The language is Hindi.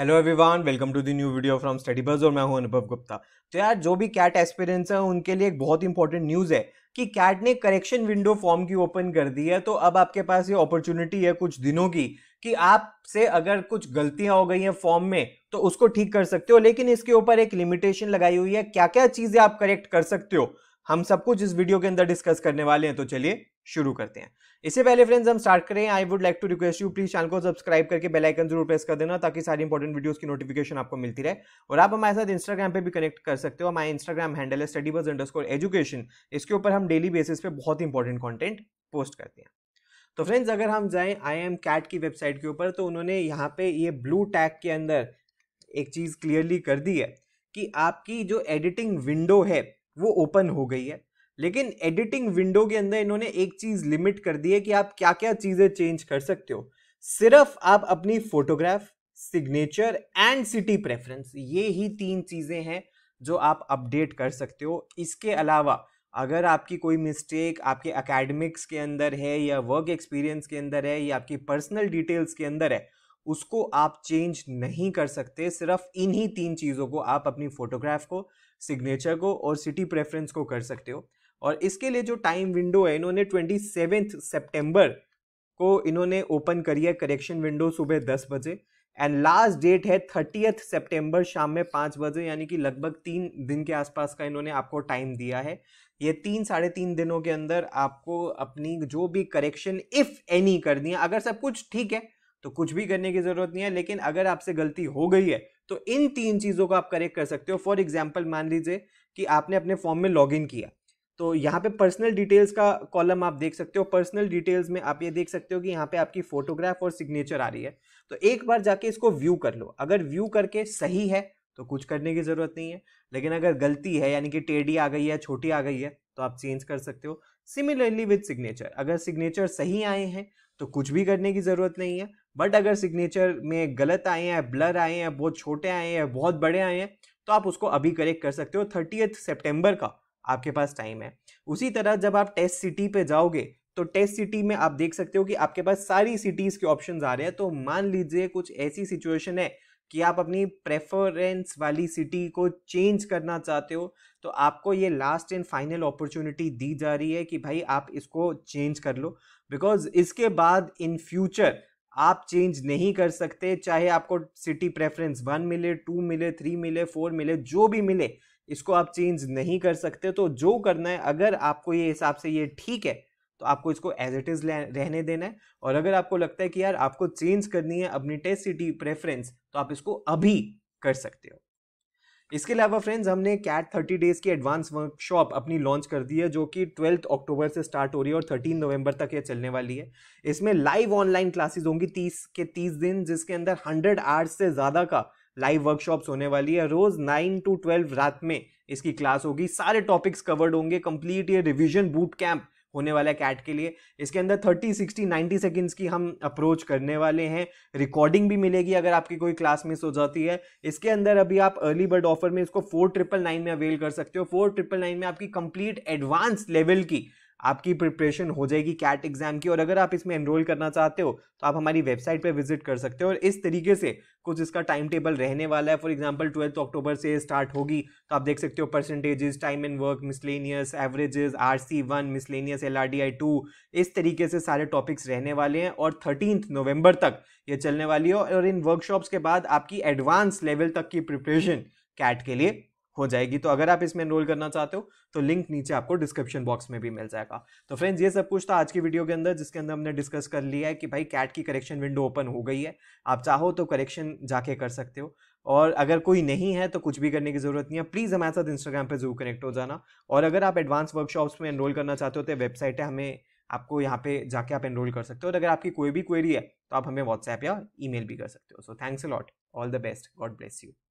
hello everyone welcome to the new video from study buzz और मैं हूं अनुभव गुप्ता तो यार जो भी कैट एक्सपीरियंस है उनके लिए एक बहुत इंपॉर्टेंट न्यूज़ है कि कैट ने करेक्शन विंडो फॉर्म की ओपन कर दी है तो अब आपके पास ये अपॉर्चुनिटी है कुछ दिनों की कि आपसे अगर कुछ गलतियां हो गई हैं फॉर्म में तो उसको ठीक कर सकते हो लेकिन इसके ऊपर एक लिमिटेशन लगाई हुई है क्या क्या चीज़ें आप करेक्ट कर सकते हो हम सब कुछ इस वीडियो के अंदर डिस्कस करने वाले हैं तो चलिए शुरू करते हैं इससे पहले फ्रेंड्स हम स्टार्ट करें I would like to request you please channel को सब्सक्राइब करके बेल आइकन जरूर प्रेस कर देना ताकि सारी इंपॉर्टेंट वीडियोस की नोटिफिकेशन आपको मिलती रहे और आप हमारे साथ इंस्टाग्राम पे भी कनेक्ट कर सकते हो हमारे इंस्टाग्राम हैंडल है स्टडी बस अंडरस्कोर एजुकेशन इसके ऊपर हम डेली बेसिस पे बहुत इंपॉर्टेंट कॉन्टेंट पोस्ट करते हैं तो फ्रेंड्स अगर हम जाएं आई एम कैट की वेबसाइट के ऊपर तो उन्होंने यहाँ पे ये ब्लू टैग के अंदर एक चीज़ क्लियरली कर दी है कि आपकी जो एडिटिंग विंडो है वो ओपन हो गई है लेकिन एडिटिंग विंडो के अंदर इन्होंने एक चीज लिमिट कर दी है कि आप क्या क्या चीजें चेंज कर सकते हो सिर्फ आप अपनी photograph signature and city preference ये ही तीन चीजें हैं जो आप अपडेट कर सकते हो इसके अलावा अगर आपकी कोई मिस्टेक आपके एकेडमिक्स के अंदर है या वर्क एक्सपीरियंस के अंदर है या आपकी पर्सनल डिटेल्स के अंदर है उसको आप चेंज नहीं कर सकते सिर्फ इन्हीं तीन चीज़ों को आप अपनी फ़ोटोग्राफ को सिग्नेचर को और सिटी प्रेफरेंस को कर सकते हो और इसके लिए जो टाइम विंडो है इन्होंने ट्वेंटी सेवेंथ सेप्टेम्बर को इन्होंने ओपन करी है करेक्शन विंडो सुबह दस बजे एंड लास्ट डेट है थर्टीथ सेप्टेम्बर शाम में पाँच बजे यानी कि लगभग तीन दिन के आसपास का इन्होंने आपको टाइम दिया है ये तीन साढ़े तीन दिनों के अंदर आपको अपनी जो भी करेक्शन इफ़ एनी करनी है अगर सब कुछ ठीक है तो कुछ भी करने की ज़रूरत नहीं है लेकिन अगर आपसे गलती हो गई है तो इन तीन चीज़ों को आप करेक्ट कर सकते हो फॉर एग्जाम्पल मान लीजिए कि आपने अपने फॉर्म में लॉग किया तो यहाँ पे पर्सनल डिटेल्स का कॉलम आप देख सकते हो पर्सनल डिटेल्स में आप ये देख सकते हो कि यहाँ पे आपकी फोटोग्राफ और सिग्नेचर आ रही है तो एक बार जाके इसको व्यू कर लो अगर व्यू करके सही है तो कुछ करने की ज़रूरत नहीं है लेकिन अगर गलती है यानी कि टेढ़ी आ गई है छोटी आ गई है तो आप चेंज कर सकते हो सिमिलरली विद सिग्नेचर अगर सिग्नेचर सही आए हैं तो कुछ भी करने की ज़रूरत नहीं है बट अगर सिग्नेचर में गलत आए हैं ब्लर आए हैं बहुत छोटे आए हैं बहुत बड़े आए हैं तो आप उसको अभी करेक्ट कर सकते हो थर्टीथ सेप्टेम्बर का आपके पास टाइम है उसी तरह जब आप टेस्ट सिटी पे जाओगे तो टेस्ट सिटी में आप देख सकते हो कि आपके पास सारी सिटीज़ के ऑप्शन आ रहे हैं तो मान लीजिए कुछ ऐसी सिचुएशन है कि आप अपनी प्रेफरेंस वाली सिटी को चेंज करना चाहते हो तो आपको ये लास्ट एंड फाइनल अपॉर्चुनिटी दी जा रही है कि भाई आप इसको चेंज कर लो बिकॉज इसके बाद इन फ्यूचर आप चेंज नहीं कर सकते चाहे आपको सिटी प्रेफरेंस वन मिले टू मिले थ्री मिले फोर मिले जो भी मिले इसको आप चेंज नहीं कर सकते तो जो करना है अगर आपको ये हिसाब से ये ठीक है तो आपको इसको एज इट इज़ रहने देना है और अगर आपको लगता है कि यार आपको चेंज करनी है अपनी टेस्ट सिटी प्रेफरेंस तो आप इसको अभी कर सकते हो इसके अलावा फ्रेंड्स हमने कैट थर्टी डेज की एडवांस वर्कशॉप अपनी लॉन्च कर दी है जो कि ट्वेल्थ अक्टूबर से स्टार्ट हो रही है और थर्टीन नवंबर तक ये चलने वाली है इसमें लाइव ऑनलाइन क्लासेस होंगी तीस के तीस दिन जिसके अंदर हंड्रेड आवर्स से ज़्यादा का लाइव वर्कशॉप्स होने वाली है रोज़ नाइन टू ट्वेल्व रात में इसकी क्लास होगी सारे टॉपिक्स कवर्ड होंगे कंप्लीट ये रिविजन बूट कैंप होने वाला है कैट के लिए इसके अंदर 30, 60, 90 सेकेंड्स की हम अप्रोच करने वाले हैं रिकॉर्डिंग भी मिलेगी अगर आपकी कोई क्लास मिस हो जाती है इसके अंदर अभी आप अर्ली बर्ड ऑफर में इसको फोर ट्रिपल नाइन में अवेल कर सकते हो फोर ट्रिपल नाइन में आपकी कंप्लीट एडवांस लेवल की आपकी प्रिपरेशन हो जाएगी कैट एग्जाम की और अगर आप इसमें एनरोल करना चाहते हो तो आप हमारी वेबसाइट पर विजिट कर सकते हो और इस तरीके से कुछ इसका टाइम टेबल रहने वाला है फॉर एग्जाम्पल ट्वेल्थ अक्टूबर से स्टार्ट होगी तो आप देख सकते हो percentages time and work miscellaneous averages R C one miscellaneous L R D I two इस तरीके से सारे टॉपिक्स रहने वाले हैं और थर्टीन नवंबर तक ये चलने वाली है और इन वर्कशॉप्स के बाद आपकी एडवांस लेवल तक की प्रिपरेशन कैट के लिए हो जाएगी तो अगर आप इसमें एनरोल करना चाहते हो तो लिंक नीचे आपको डिस्क्रिप्शन बॉक्स में भी मिल जाएगा तो फ्रेंड्स ये सब कुछ था आज की वीडियो के अंदर जिसके अंदर हमने डिस्कस कर लिया है कि भाई कैट की करेक्शन विंडो ओपन हो गई है आप चाहो तो करेक्शन जाके कर सकते हो और अगर कोई नहीं है तो कुछ भी करने की ज़रूरत नहीं है प्लीज़ हमारे साथ इंस्टाग्राम पर जरूर कनेक्ट हो जाना और अगर आप एडवांस वर्कशॉप्स में एनरोल करना चाहते हो तो वेबसाइट है हमें आपको यहाँ पे जाके आप एनरोल कर सकते हो और अगर आपकी कोई भी क्वेरी है तो आप हमें व्हाट्सएप या ईमेल भी कर सकते हो so thanks a lot all the best God bless you